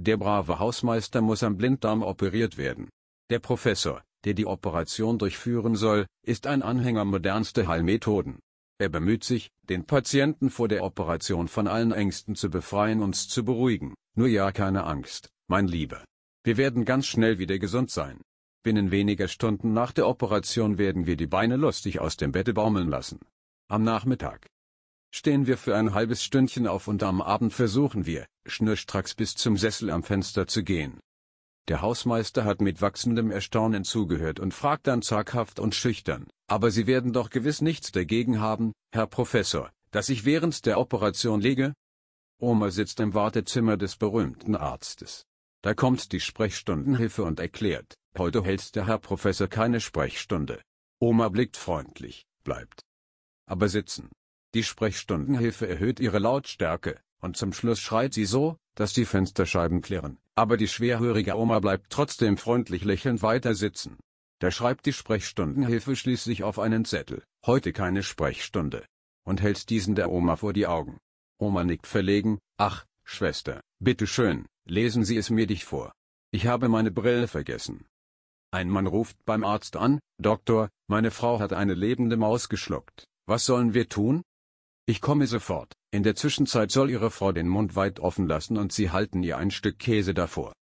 Der brave Hausmeister muss am Blinddarm operiert werden. Der Professor, der die Operation durchführen soll, ist ein Anhänger modernster Heilmethoden. Er bemüht sich, den Patienten vor der Operation von allen Ängsten zu befreien und zu beruhigen. Nur ja, keine Angst, mein Lieber. Wir werden ganz schnell wieder gesund sein. Binnen weniger Stunden nach der Operation werden wir die Beine lustig aus dem Bette baumeln lassen. Am Nachmittag, stehen wir für ein halbes Stündchen auf und am Abend versuchen wir, schnurstracks bis zum Sessel am Fenster zu gehen. Der Hausmeister hat mit wachsendem Erstaunen zugehört und fragt dann zaghaft und schüchtern, aber Sie werden doch gewiss nichts dagegen haben, Herr Professor, dass ich während der Operation liege? Oma sitzt im Wartezimmer des berühmten Arztes. Da kommt die Sprechstundenhilfe und erklärt, heute hält der Herr Professor keine Sprechstunde. Oma blickt freundlich, bleibt aber sitzen. Die Sprechstundenhilfe erhöht ihre Lautstärke, und zum Schluss schreit sie so, dass die Fensterscheiben klirren, aber die schwerhörige Oma bleibt trotzdem freundlich lächelnd weiter sitzen. Da schreibt die Sprechstundenhilfe schließlich auf einen Zettel, heute keine Sprechstunde, und hält diesen der Oma vor die Augen. Oma nickt verlegen, ach, Schwester, bitte schön, lesen Sie es mir dich vor. Ich habe meine Brille vergessen. Ein Mann ruft beim Arzt an, Doktor, meine Frau hat eine lebende Maus geschluckt, was sollen wir tun? Ich komme sofort. In der Zwischenzeit soll ihre Frau den Mund weit offen lassen und sie halten ihr ein Stück Käse davor.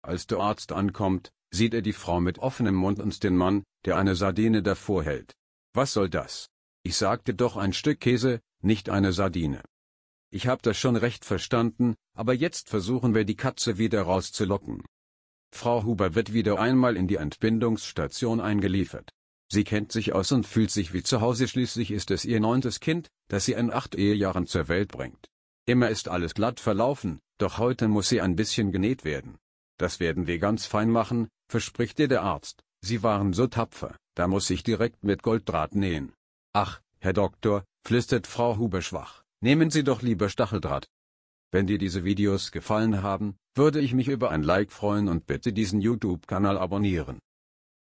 Als der Arzt ankommt, sieht er die Frau mit offenem Mund und den Mann, der eine Sardine davor hält. Was soll das? Ich sagte doch ein Stück Käse, nicht eine Sardine. Ich habe das schon recht verstanden, aber jetzt versuchen wir die Katze wieder rauszulocken. Frau Huber wird wieder einmal in die Entbindungsstation eingeliefert. Sie kennt sich aus und fühlt sich wie zu Hause schließlich ist es ihr neuntes Kind, das sie in acht Ehejahren zur Welt bringt. Immer ist alles glatt verlaufen, doch heute muss sie ein bisschen genäht werden. Das werden wir ganz fein machen, verspricht ihr der Arzt, Sie waren so tapfer, da muss ich direkt mit Golddraht nähen. Ach, Herr Doktor, flüstert Frau Huber schwach, nehmen Sie doch lieber Stacheldraht. Wenn dir diese Videos gefallen haben, würde ich mich über ein Like freuen und bitte diesen YouTube-Kanal abonnieren.